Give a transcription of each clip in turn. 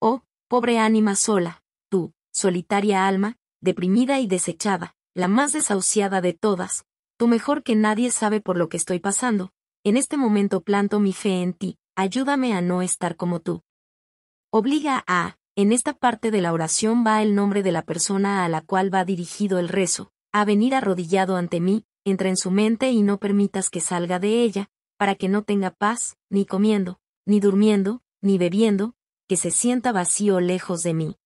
Oh, pobre ánima sola, tú, solitaria alma, deprimida y desechada, la más desahuciada de todas, tú mejor que nadie sabe por lo que estoy pasando, en este momento planto mi fe en ti, ayúdame a no estar como tú. Obliga a, en esta parte de la oración va el nombre de la persona a la cual va dirigido el rezo, a venir arrodillado ante mí, entra en su mente y no permitas que salga de ella, para que no tenga paz, ni comiendo, ni durmiendo, ni bebiendo, que se sienta vacío lejos de mí.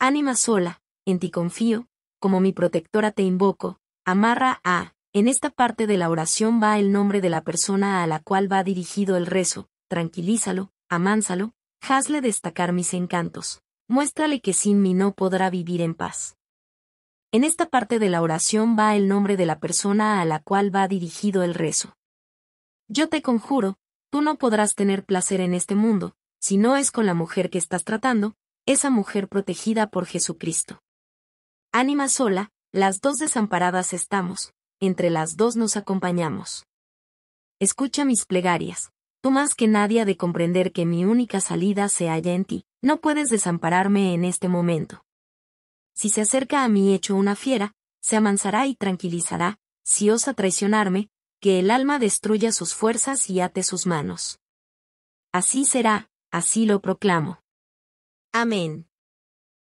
Ánima sola, en ti confío, como mi protectora te invoco, amarra a, en esta parte de la oración va el nombre de la persona a la cual va dirigido el rezo, tranquilízalo, amánsalo, hazle destacar mis encantos, muéstrale que sin mí no podrá vivir en paz. En esta parte de la oración va el nombre de la persona a la cual va dirigido el rezo. Yo te conjuro, tú no podrás tener placer en este mundo, si no es con la mujer que estás tratando, esa mujer protegida por Jesucristo. Ánima sola, las dos desamparadas estamos, entre las dos nos acompañamos. Escucha mis plegarias, tú más que nadie ha de comprender que mi única salida se halla en ti, no puedes desampararme en este momento. Si se acerca a mí hecho una fiera, se amansará y tranquilizará, si osa traicionarme, que el alma destruya sus fuerzas y ate sus manos. Así será, Así lo proclamo. Amén.